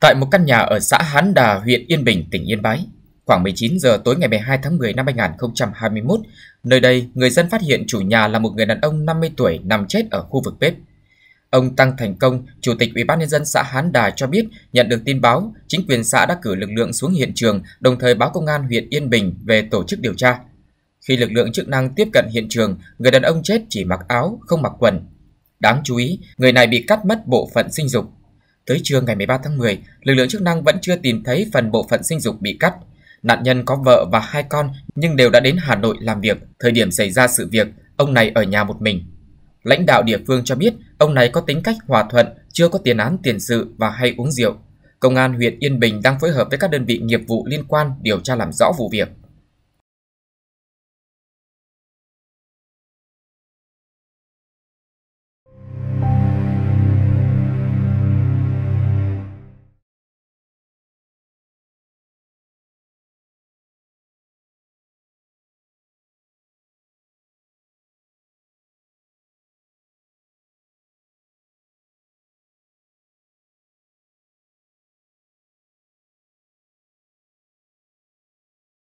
Tại một căn nhà ở xã Hán Đà, huyện Yên Bình, tỉnh Yên Bái, khoảng 19 giờ tối ngày 12 tháng 10 năm 2021, nơi đây người dân phát hiện chủ nhà là một người đàn ông 50 tuổi nằm chết ở khu vực bếp. Ông Tăng Thành Công, Chủ tịch Ủy ban nhân dân xã Hán Đà cho biết, nhận được tin báo, chính quyền xã đã cử lực lượng xuống hiện trường, đồng thời báo công an huyện Yên Bình về tổ chức điều tra. Khi lực lượng chức năng tiếp cận hiện trường, người đàn ông chết chỉ mặc áo, không mặc quần. Đáng chú ý, người này bị cắt mất bộ phận sinh dục. Tới trưa ngày 13 tháng 10, lực lượng chức năng vẫn chưa tìm thấy phần bộ phận sinh dục bị cắt. Nạn nhân có vợ và hai con nhưng đều đã đến Hà Nội làm việc. Thời điểm xảy ra sự việc, ông này ở nhà một mình. Lãnh đạo địa phương cho biết ông này có tính cách hòa thuận, chưa có tiền án tiền sự và hay uống rượu. Công an huyện Yên Bình đang phối hợp với các đơn vị nghiệp vụ liên quan điều tra làm rõ vụ việc.